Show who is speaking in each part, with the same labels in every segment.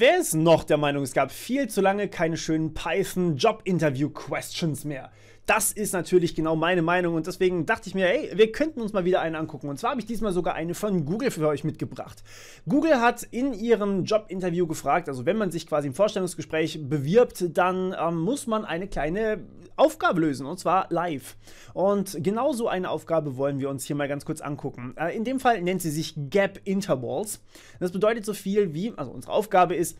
Speaker 1: Wer ist noch der Meinung, es gab viel zu lange keine schönen Python-Job-Interview-Questions mehr? Das ist natürlich genau meine Meinung und deswegen dachte ich mir, hey, wir könnten uns mal wieder einen angucken. Und zwar habe ich diesmal sogar eine von Google für euch mitgebracht. Google hat in ihrem Jobinterview gefragt, also wenn man sich quasi im Vorstellungsgespräch bewirbt, dann ähm, muss man eine kleine Aufgabe lösen und zwar live. Und genau so eine Aufgabe wollen wir uns hier mal ganz kurz angucken. Äh, in dem Fall nennt sie sich Gap Intervals. Das bedeutet so viel wie, also unsere Aufgabe ist,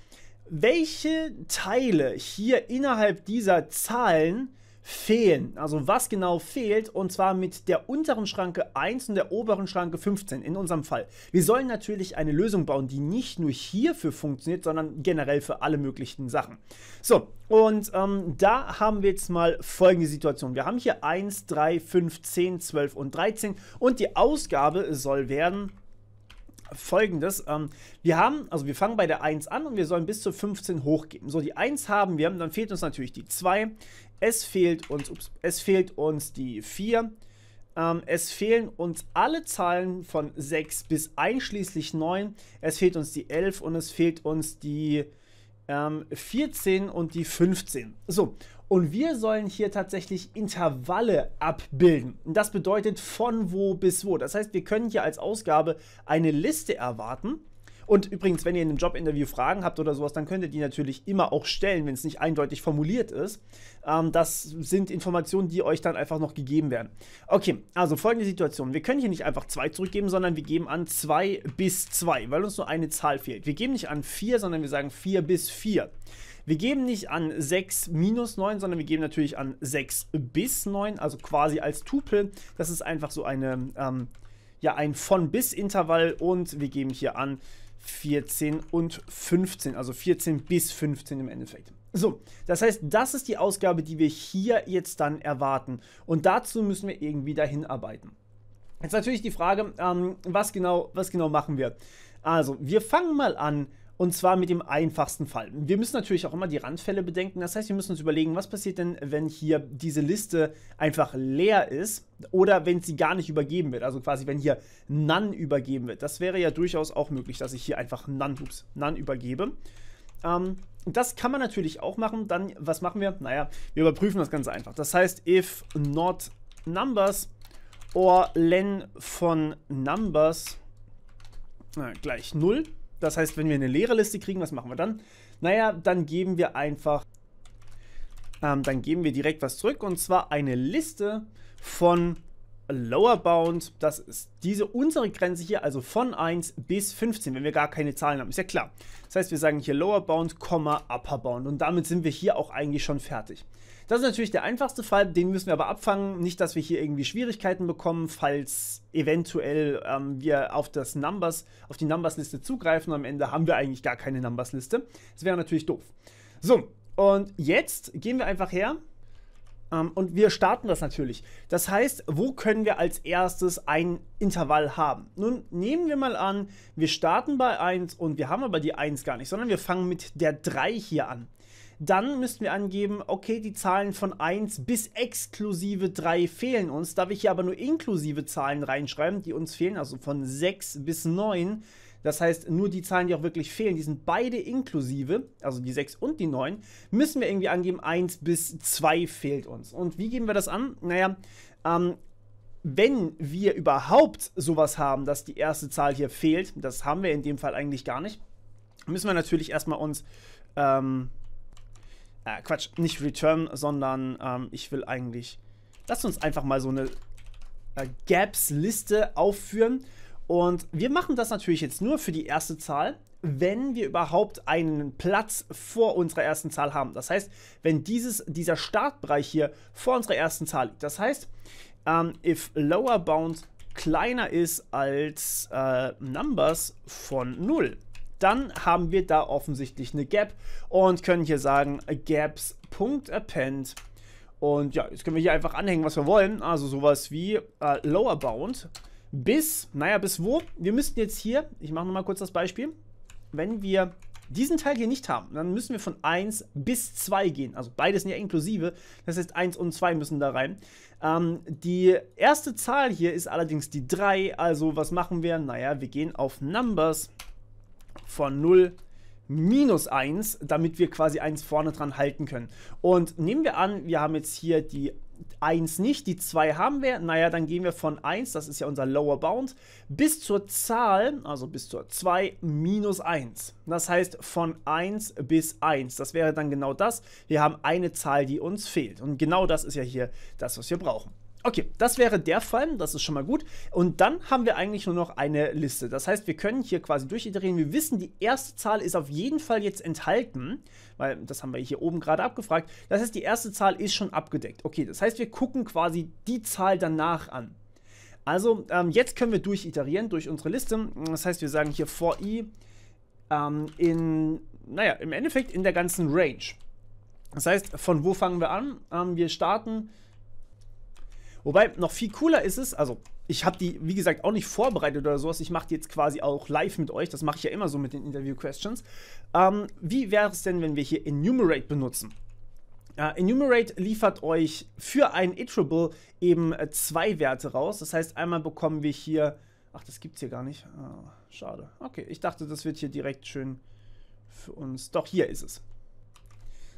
Speaker 1: welche Teile hier innerhalb dieser Zahlen fehlen. Also was genau fehlt und zwar mit der unteren Schranke 1 und der oberen Schranke 15 in unserem Fall. Wir sollen natürlich eine Lösung bauen, die nicht nur hierfür funktioniert, sondern generell für alle möglichen Sachen. So, und ähm, da haben wir jetzt mal folgende Situation. Wir haben hier 1, 3, 5, 10, 12 und 13 und die Ausgabe soll werden folgendes. Ähm, wir haben, also wir fangen bei der 1 an und wir sollen bis zur 15 hochgehen. So, die 1 haben wir, dann fehlt uns natürlich die 2. Es fehlt uns, ups, es fehlt uns die 4. Ähm, es fehlen uns alle Zahlen von 6 bis einschließlich 9. Es fehlt uns die 11 und es fehlt uns die ähm, 14 und die 15. So, und wir sollen hier tatsächlich Intervalle abbilden. das bedeutet von wo bis wo. Das heißt, wir können hier als Ausgabe eine Liste erwarten und übrigens, wenn ihr in einem Jobinterview Fragen habt oder sowas, dann könnt ihr die natürlich immer auch stellen, wenn es nicht eindeutig formuliert ist. Ähm, das sind Informationen, die euch dann einfach noch gegeben werden. Okay, also folgende Situation. Wir können hier nicht einfach 2 zurückgeben, sondern wir geben an 2 bis 2, weil uns nur eine Zahl fehlt. Wir geben nicht an 4, sondern wir sagen 4 bis 4. Wir geben nicht an 6 minus 9, sondern wir geben natürlich an 6 bis 9, also quasi als Tupel. Das ist einfach so eine, ähm, ja, ein von bis Intervall und wir geben hier an 14 und 15, also 14 bis 15 im Endeffekt. So, das heißt, das ist die Ausgabe, die wir hier jetzt dann erwarten. Und dazu müssen wir irgendwie dahin arbeiten. Jetzt natürlich die Frage, ähm, was, genau, was genau machen wir? Also, wir fangen mal an und zwar mit dem einfachsten Fall. Wir müssen natürlich auch immer die Randfälle bedenken. Das heißt, wir müssen uns überlegen, was passiert denn, wenn hier diese Liste einfach leer ist oder wenn sie gar nicht übergeben wird. Also quasi, wenn hier none übergeben wird. Das wäre ja durchaus auch möglich, dass ich hier einfach none, ups, none übergebe. Ähm, das kann man natürlich auch machen. Dann, was machen wir? Naja, wir überprüfen das ganz einfach. Das heißt, if not numbers or len von numbers na, gleich 0 das heißt, wenn wir eine leere Liste kriegen, was machen wir dann? Naja, dann geben wir einfach, ähm, dann geben wir direkt was zurück und zwar eine Liste von Lower Bound, das ist diese unsere Grenze hier, also von 1 bis 15, wenn wir gar keine Zahlen haben, ist ja klar. Das heißt, wir sagen hier Lower Bound, Upper Bound und damit sind wir hier auch eigentlich schon fertig. Das ist natürlich der einfachste Fall, den müssen wir aber abfangen. Nicht, dass wir hier irgendwie Schwierigkeiten bekommen, falls eventuell ähm, wir auf das Numbers, auf die Numbers-Liste zugreifen. Am Ende haben wir eigentlich gar keine Numbers-Liste. Das wäre natürlich doof. So, und jetzt gehen wir einfach her um, ähm, und wir starten das natürlich. Das heißt, wo können wir als erstes ein Intervall haben? Nun nehmen wir mal an, wir starten bei 1 und wir haben aber die 1 gar nicht, sondern wir fangen mit der 3 hier an. Dann müssten wir angeben, okay, die Zahlen von 1 bis exklusive 3 fehlen uns. Da wir hier aber nur inklusive Zahlen reinschreiben, die uns fehlen, also von 6 bis 9, das heißt, nur die Zahlen, die auch wirklich fehlen, die sind beide inklusive, also die 6 und die 9, müssen wir irgendwie angeben, 1 bis 2 fehlt uns. Und wie geben wir das an? Naja, ähm, wenn wir überhaupt sowas haben, dass die erste Zahl hier fehlt, das haben wir in dem Fall eigentlich gar nicht, müssen wir natürlich erstmal uns ähm, äh, Quatsch, nicht Return, sondern ähm, ich will eigentlich. Lasst uns einfach mal so eine äh, Gaps-Liste aufführen. Und wir machen das natürlich jetzt nur für die erste Zahl, wenn wir überhaupt einen Platz vor unserer ersten Zahl haben. Das heißt, wenn dieses, dieser Startbereich hier vor unserer ersten Zahl liegt. Das heißt, ähm, if lower bound kleiner ist als äh, numbers von 0, dann haben wir da offensichtlich eine Gap und können hier sagen gaps.append. Und ja, jetzt können wir hier einfach anhängen, was wir wollen. Also sowas wie äh, Lower Bound bis, naja, bis wo? Wir müssten jetzt hier, ich mache nochmal kurz das Beispiel, wenn wir diesen Teil hier nicht haben, dann müssen wir von 1 bis 2 gehen. Also beides sind ja inklusive. Das heißt, 1 und 2 müssen da rein. Ähm, die erste Zahl hier ist allerdings die 3. Also was machen wir? Naja, wir gehen auf Numbers von 0 minus 1, damit wir quasi 1 vorne dran halten können. Und nehmen wir an, wir haben jetzt hier die 1 nicht, die 2 haben wir. Naja, dann gehen wir von 1, das ist ja unser Lower Bound, bis zur Zahl, also bis zur 2 minus 1. Das heißt von 1 bis 1. Das wäre dann genau das. Wir haben eine Zahl, die uns fehlt. Und genau das ist ja hier das, was wir brauchen. Okay, das wäre der Fall, das ist schon mal gut. Und dann haben wir eigentlich nur noch eine Liste. Das heißt, wir können hier quasi durchiterieren. Wir wissen, die erste Zahl ist auf jeden Fall jetzt enthalten, weil das haben wir hier oben gerade abgefragt. Das heißt, die erste Zahl ist schon abgedeckt. Okay, das heißt, wir gucken quasi die Zahl danach an. Also ähm, jetzt können wir durchiterieren durch unsere Liste. Das heißt, wir sagen hier for i ähm, in, naja, im Endeffekt in der ganzen Range. Das heißt, von wo fangen wir an? Ähm, wir starten Wobei, noch viel cooler ist es, also ich habe die, wie gesagt, auch nicht vorbereitet oder sowas. Ich mache die jetzt quasi auch live mit euch. Das mache ich ja immer so mit den Interview-Questions. Ähm, wie wäre es denn, wenn wir hier Enumerate benutzen? Uh, Enumerate liefert euch für ein Iterable eben äh, zwei Werte raus. Das heißt, einmal bekommen wir hier. Ach, das gibt's hier gar nicht. Oh, schade. Okay, ich dachte, das wird hier direkt schön für uns. Doch, hier ist es.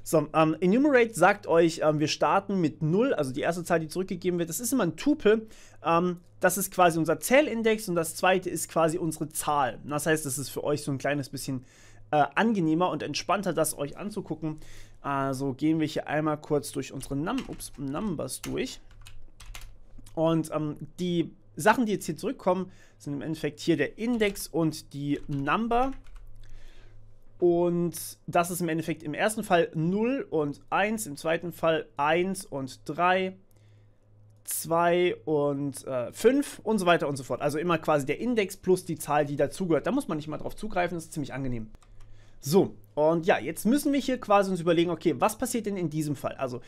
Speaker 1: So, ähm, Enumerate sagt euch, ähm, wir starten mit 0, also die erste Zahl, die zurückgegeben wird. Das ist immer ein Tupel. Ähm, das ist quasi unser Zählindex und das zweite ist quasi unsere Zahl. Das heißt, das ist für euch so ein kleines bisschen äh, angenehmer und entspannter, das euch anzugucken. Also gehen wir hier einmal kurz durch unsere Num Ups, Numbers durch. Und ähm, die Sachen, die jetzt hier zurückkommen, sind im Endeffekt hier der Index und die Number. Und das ist im Endeffekt im ersten Fall 0 und 1, im zweiten Fall 1 und 3, 2 und äh, 5 und so weiter und so fort. Also immer quasi der Index plus die Zahl, die dazugehört. Da muss man nicht mal drauf zugreifen, das ist ziemlich angenehm. So, und ja, jetzt müssen wir hier quasi uns überlegen, okay, was passiert denn in diesem Fall? Also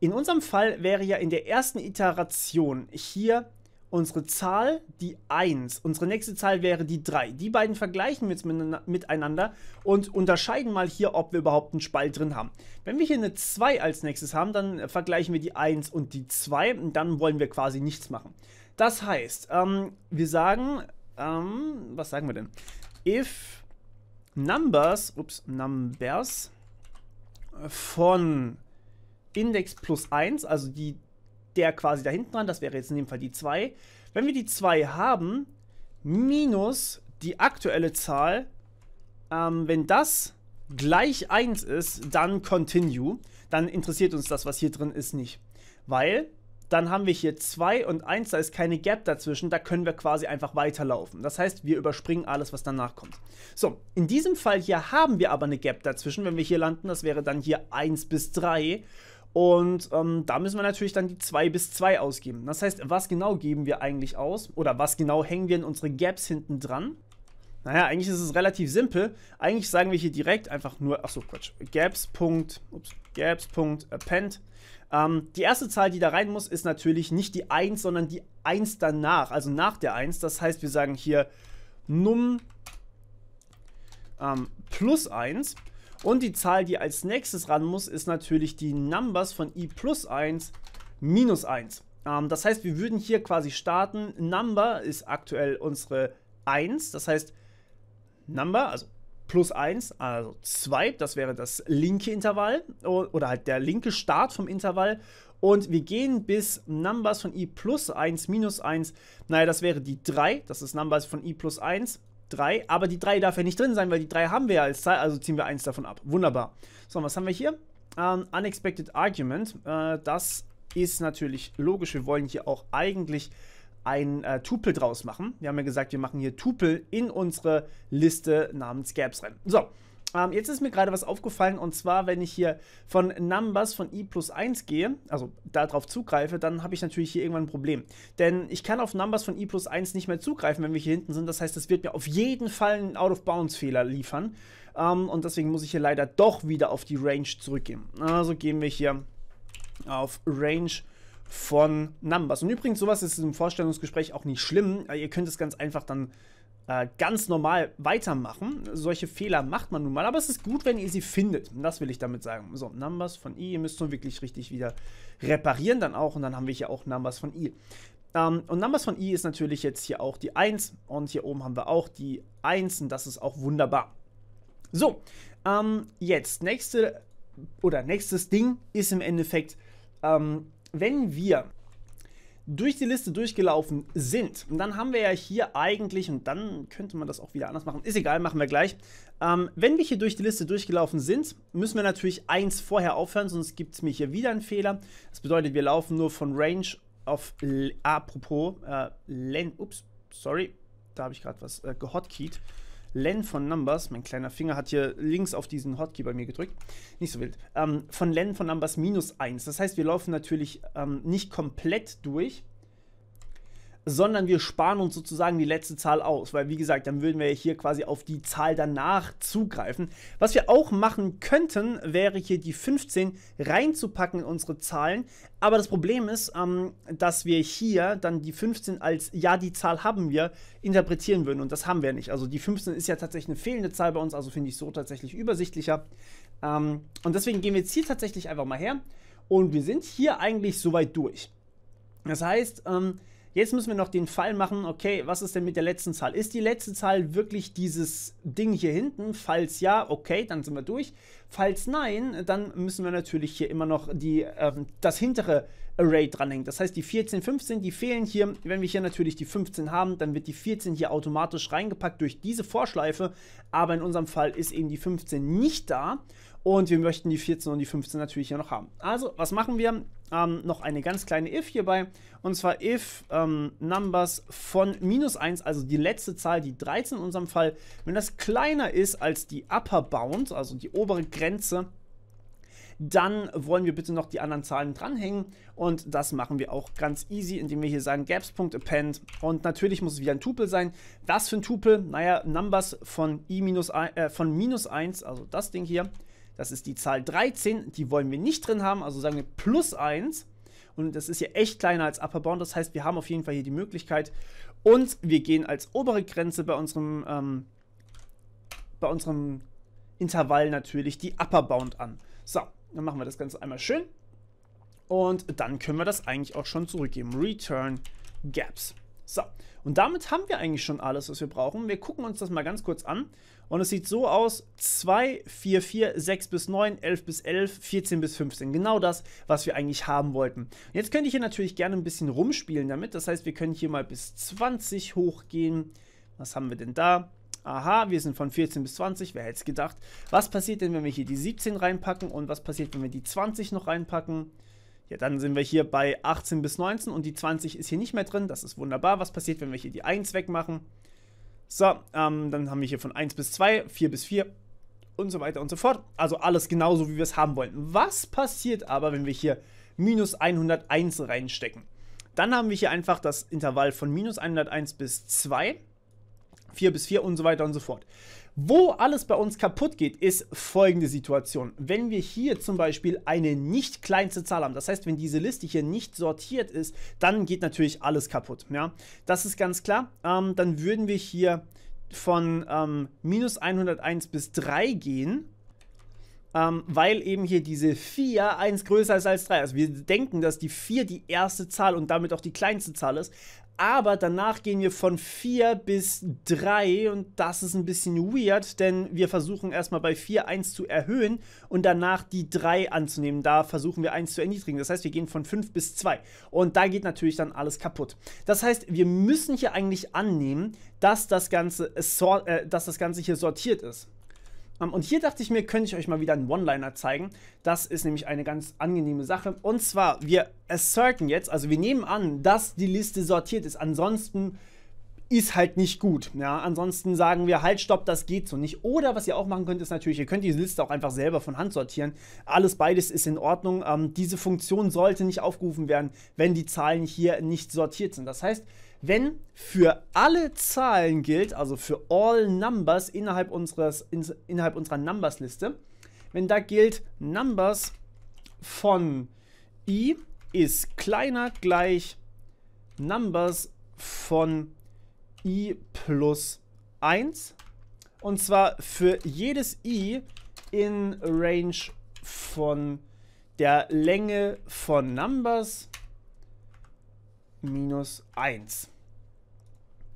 Speaker 1: in unserem Fall wäre ja in der ersten Iteration hier unsere Zahl die 1. Unsere nächste Zahl wäre die 3. Die beiden vergleichen wir jetzt miteinander und unterscheiden mal hier, ob wir überhaupt einen Spalt drin haben. Wenn wir hier eine 2 als nächstes haben, dann äh, vergleichen wir die 1 und die 2 und dann wollen wir quasi nichts machen. Das heißt, ähm, wir sagen, ähm, was sagen wir denn? If numbers, ups, numbers von Index plus 1, also die der quasi da hinten dran, das wäre jetzt in dem Fall die 2. Wenn wir die 2 haben, minus die aktuelle Zahl, ähm, wenn das gleich 1 ist, dann continue, dann interessiert uns das, was hier drin ist, nicht. Weil dann haben wir hier 2 und 1, da ist keine Gap dazwischen, da können wir quasi einfach weiterlaufen. Das heißt, wir überspringen alles, was danach kommt. So, in diesem Fall hier haben wir aber eine Gap dazwischen, wenn wir hier landen, das wäre dann hier 1 bis 3 und ähm, da müssen wir natürlich dann die 2 bis 2 ausgeben. Das heißt, was genau geben wir eigentlich aus? Oder was genau hängen wir in unsere Gaps hinten dran? Naja, eigentlich ist es relativ simpel. Eigentlich sagen wir hier direkt einfach nur, achso, Quatsch, gaps.append. gaps. Ähm, die erste Zahl, die da rein muss, ist natürlich nicht die 1, sondern die 1 danach, also nach der 1. Das heißt, wir sagen hier num ähm, plus 1. Und die Zahl, die als nächstes ran muss, ist natürlich die Numbers von i e plus 1 minus 1. Ähm, das heißt, wir würden hier quasi starten. Number ist aktuell unsere 1. Das heißt, Number, also plus 1, also 2, das wäre das linke Intervall oder halt der linke Start vom Intervall. Und wir gehen bis Numbers von i e plus 1 minus 1. Naja, das wäre die 3, das ist Numbers von i e plus 1. 3, aber die 3 darf ja nicht drin sein, weil die 3 haben wir ja als Zahl, also ziehen wir 1 davon ab. Wunderbar. So, was haben wir hier? Um, ähm, unexpected Argument, äh, das ist natürlich logisch. Wir wollen hier auch eigentlich ein äh, Tupel draus machen. Wir haben ja gesagt, wir machen hier Tupel in unsere Liste namens Gaps rein. So, ähm, jetzt ist mir gerade was aufgefallen und zwar, wenn ich hier von Numbers von i plus 1 gehe, also darauf zugreife, dann habe ich natürlich hier irgendwann ein Problem. Denn ich kann auf Numbers von i plus 1 nicht mehr zugreifen, wenn wir hier hinten sind. Das heißt, das wird mir auf jeden Fall einen Out-of-Bounds-Fehler liefern. Ähm, und deswegen muss ich hier leider doch wieder auf die Range zurückgehen. Also gehen wir hier auf Range von Numbers. Und übrigens, sowas ist im Vorstellungsgespräch auch nicht schlimm. Äh, ihr könnt es ganz einfach dann äh, ganz normal weitermachen. Solche Fehler macht man nun mal, aber es ist gut, wenn ihr sie findet. Das will ich damit sagen. So, Numbers von i, ihr müsst nun wirklich richtig wieder reparieren dann auch und dann haben wir hier auch Numbers von i. Ähm, und Numbers von i ist natürlich jetzt hier auch die 1 und hier oben haben wir auch die 1 und das ist auch wunderbar. So, ähm, jetzt nächste oder nächstes Ding ist im Endeffekt, ähm, wenn wir durch die Liste durchgelaufen sind. Und dann haben wir ja hier eigentlich, und dann könnte man das auch wieder anders machen, ist egal, machen wir gleich. Ähm, wenn wir hier durch die Liste durchgelaufen sind, müssen wir natürlich eins vorher aufhören, sonst gibt es mir hier wieder einen Fehler. Das bedeutet, wir laufen nur von Range auf, apropos, äh, Len, ups, sorry, da habe ich gerade was äh, gehotkeyed. Len von Numbers, mein kleiner Finger hat hier links auf diesen Hotkey bei mir gedrückt, nicht so wild, ähm, von Len von Numbers minus 1. Das heißt, wir laufen natürlich ähm, nicht komplett durch, sondern wir sparen uns sozusagen die letzte Zahl aus, weil wie gesagt, dann würden wir hier quasi auf die Zahl danach zugreifen. Was wir auch machen könnten, wäre hier die 15 reinzupacken in unsere Zahlen, aber das Problem ist, ähm, dass wir hier dann die 15 als ja, die Zahl haben wir interpretieren würden und das haben wir nicht. Also die 15 ist ja tatsächlich eine fehlende Zahl bei uns, also finde ich so tatsächlich übersichtlicher. Ähm, und deswegen gehen wir jetzt hier tatsächlich einfach mal her und wir sind hier eigentlich soweit durch. Das heißt, ähm, Jetzt müssen wir noch den Fall machen, okay, was ist denn mit der letzten Zahl? Ist die letzte Zahl wirklich dieses Ding hier hinten? Falls ja, okay, dann sind wir durch. Falls nein, dann müssen wir natürlich hier immer noch die, äh, das hintere Array dranhängt. Das heißt, die 14, 15, die fehlen hier. Wenn wir hier natürlich die 15 haben, dann wird die 14 hier automatisch reingepackt durch diese Vorschleife. Aber in unserem Fall ist eben die 15 nicht da. Und wir möchten die 14 und die 15 natürlich hier noch haben. Also, was machen wir? Ähm, noch eine ganz kleine if hierbei. Und zwar if ähm, numbers von minus 1, also die letzte Zahl, die 13 in unserem Fall, wenn das kleiner ist als die upper bound, also die obere Grenze, dann wollen wir bitte noch die anderen Zahlen dranhängen und das machen wir auch ganz easy, indem wir hier sagen gaps.append und natürlich muss es wieder ein Tupel sein. Was für ein Tupel? Naja, Numbers von, i minus, äh, von minus 1, also das Ding hier, das ist die Zahl 13, die wollen wir nicht drin haben, also sagen wir plus 1 und das ist ja echt kleiner als Upper Bound, das heißt, wir haben auf jeden Fall hier die Möglichkeit und wir gehen als obere Grenze bei unserem, ähm, bei unserem Intervall natürlich die Upper Bound an. So, dann machen wir das Ganze einmal schön. Und dann können wir das eigentlich auch schon zurückgeben. Return Gaps. So, und damit haben wir eigentlich schon alles, was wir brauchen. Wir gucken uns das mal ganz kurz an. Und es sieht so aus, 2, 4, 4, 6 bis 9, 11 bis 11, 14 bis 15. Genau das, was wir eigentlich haben wollten. Und jetzt könnte ich hier natürlich gerne ein bisschen rumspielen damit. Das heißt, wir können hier mal bis 20 hochgehen. Was haben wir denn da? aha, wir sind von 14 bis 20, wer hätte es gedacht. Was passiert denn, wenn wir hier die 17 reinpacken und was passiert, wenn wir die 20 noch reinpacken? Ja, dann sind wir hier bei 18 bis 19 und die 20 ist hier nicht mehr drin, das ist wunderbar. Was passiert, wenn wir hier die 1 wegmachen? So, ähm, dann haben wir hier von 1 bis 2, 4 bis 4 und so weiter und so fort. Also alles genauso, wie wir es haben wollen. Was passiert aber, wenn wir hier minus 101 reinstecken? Dann haben wir hier einfach das Intervall von minus 101 bis 2. 4 bis 4 und so weiter und so fort. Wo alles bei uns kaputt geht, ist folgende Situation. Wenn wir hier zum Beispiel eine nicht kleinste Zahl haben, das heißt, wenn diese Liste hier nicht sortiert ist, dann geht natürlich alles kaputt. Ja? Das ist ganz klar. Ähm, dann würden wir hier von ähm, minus 101 bis 3 gehen ähm, weil eben hier diese 4 1 größer ist als 3. Also wir denken, dass die 4 die erste Zahl und damit auch die kleinste Zahl ist, aber danach gehen wir von 4 bis 3 und das ist ein bisschen weird, denn wir versuchen erstmal bei 4 1 zu erhöhen und danach die 3 anzunehmen. Da versuchen wir 1 zu erniedrigen. Das heißt, wir gehen von 5 bis 2 und da geht natürlich dann alles kaputt. Das heißt, wir müssen hier eigentlich annehmen, dass das Ganze, äh, dass das Ganze hier sortiert ist. Ähm, und hier dachte ich mir, könnte ich euch mal wieder einen One-Liner zeigen. Das ist nämlich eine ganz angenehme Sache. Und zwar, wir asserten jetzt, also wir nehmen an, dass die Liste sortiert ist. Ansonsten ist halt nicht gut. Ja, ansonsten sagen wir halt, stopp, das geht so nicht. Oder was ihr auch machen könnt, ist natürlich, ihr könnt diese Liste auch einfach selber von Hand sortieren. Alles beides ist in Ordnung. Ähm, diese Funktion sollte nicht aufgerufen werden, wenn die Zahlen hier nicht sortiert sind. Das heißt, wenn für alle Zahlen gilt, also für all Numbers innerhalb, unseres, in, innerhalb unserer Numbers-Liste, wenn da gilt Numbers von i ist kleiner gleich Numbers von i plus 1. Und zwar für jedes i in Range von der Länge von Numbers minus 1.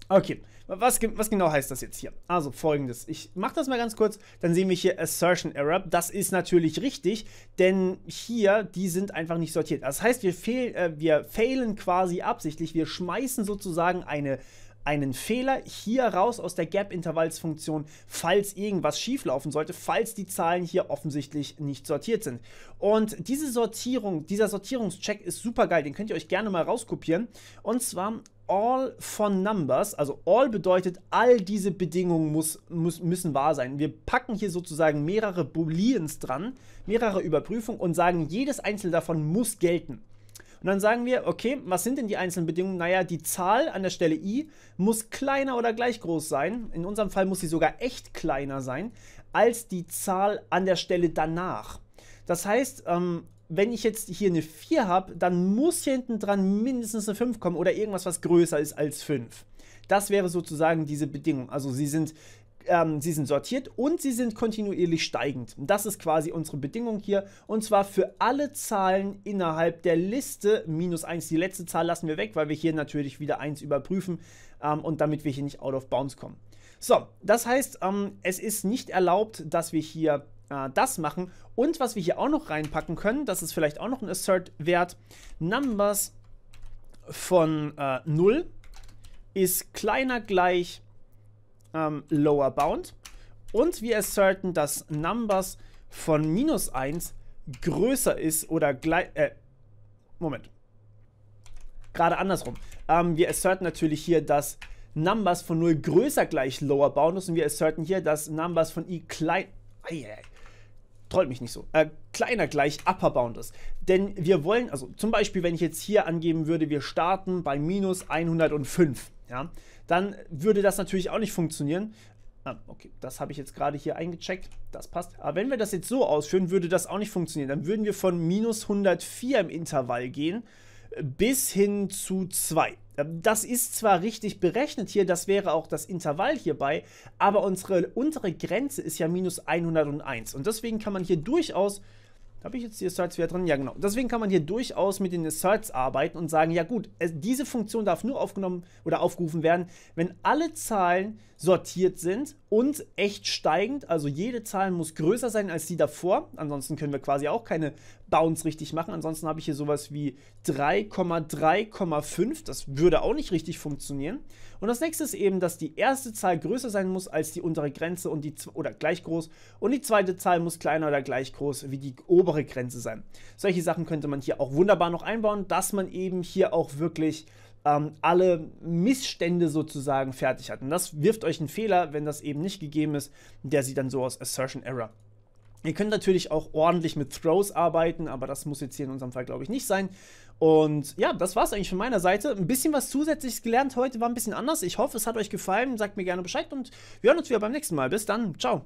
Speaker 1: Okay, was, was, genau heißt das jetzt hier? Also folgendes, ich mache das mal ganz kurz, dann sehen wir hier Assertion Error. Das ist natürlich richtig, denn hier, die sind einfach nicht sortiert. Das heißt, wir, fehl, äh, wir failen quasi absichtlich, wir schmeißen sozusagen eine einen Fehler hier raus aus der gap intervalls funktion falls irgendwas schieflaufen sollte, falls die Zahlen hier offensichtlich nicht sortiert sind. Und diese Sortierung, dieser Sortierungscheck ist super geil, den könnt ihr euch gerne mal rauskopieren. Und zwar all von numbers, also all bedeutet, all diese Bedingungen muss, muss, müssen wahr sein. Wir packen hier sozusagen mehrere Booleans dran, mehrere Überprüfungen und sagen, jedes einzelne davon muss gelten. Und dann sagen wir, okay, was sind denn die einzelnen Bedingungen? Naja, die Zahl an der Stelle i muss kleiner oder gleich groß sein. In unserem Fall muss sie sogar echt kleiner sein als die Zahl an der Stelle danach. Das heißt, ähm, wenn ich jetzt hier eine 4 habe, dann muss hier hinten dran mindestens eine 5 kommen oder irgendwas, was größer ist als 5. Das wäre sozusagen diese Bedingung. Also sie sind ähm, sie sind sortiert und sie sind kontinuierlich steigend. Das ist quasi unsere Bedingung hier und zwar für alle Zahlen innerhalb der Liste minus 1. Die letzte Zahl lassen wir weg, weil wir hier natürlich wieder 1 überprüfen ähm, und damit wir hier nicht out of bounds kommen. So, das heißt, ähm, es ist nicht erlaubt, dass wir hier äh, das machen. Und was wir hier auch noch reinpacken können, das ist vielleicht auch noch ein Assert-Wert, Numbers von äh, 0 ist kleiner gleich ähm, Lower Bound. Und wir asserten, dass Numbers von minus 1 größer ist oder gleich... Äh, Moment. Gerade andersrum. Ähm, wir asserten natürlich hier, dass Numbers von 0 größer gleich Lower Bound ist und wir asserten hier, dass Numbers von i klein... Ai, trollt mich nicht so, äh, kleiner gleich Upper Bound ist. Denn wir wollen, also zum Beispiel, wenn ich jetzt hier angeben würde, wir starten bei minus 105, ja, dann würde das natürlich auch nicht funktionieren. Ah, okay, das habe ich jetzt gerade hier eingecheckt. Das passt. Aber wenn wir das jetzt so ausführen, würde das auch nicht funktionieren. Dann würden wir von minus 104 im Intervall gehen äh, bis hin zu 2. Ähm, das ist zwar richtig berechnet hier, das wäre auch das Intervall hierbei, aber unsere untere Grenze ist ja minus 101. Und deswegen kann man hier durchaus habe ich jetzt die Asserts wieder drin? Ja, genau. Deswegen kann man hier durchaus mit den Asserts arbeiten und sagen, ja gut, diese Funktion darf nur aufgenommen oder aufgerufen werden, wenn alle Zahlen sortiert sind und echt steigend. Also jede Zahl muss größer sein als die davor. Ansonsten können wir quasi auch keine Bounds richtig machen. Ansonsten habe ich hier sowas wie 3,3,5. Das würde auch nicht richtig funktionieren. Und das nächste ist eben, dass die erste Zahl größer sein muss als die untere Grenze und die oder gleich groß und die zweite Zahl muss kleiner oder gleich groß wie die obere Grenze sein. Solche Sachen könnte man hier auch wunderbar noch einbauen, dass man eben hier auch wirklich ähm, alle Missstände sozusagen fertig hat. Und das wirft euch einen Fehler, wenn das eben nicht gegeben ist. Der sieht dann so aus Assertion Error. Ihr könnt natürlich auch ordentlich mit Throws arbeiten, aber das muss jetzt hier in unserem Fall, glaube ich, nicht sein. Und ja, das war es eigentlich von meiner Seite. Ein bisschen was Zusätzliches gelernt heute, war ein bisschen anders. Ich hoffe, es hat euch gefallen. Sagt mir gerne Bescheid und wir hören uns wieder beim nächsten Mal. Bis dann. Ciao.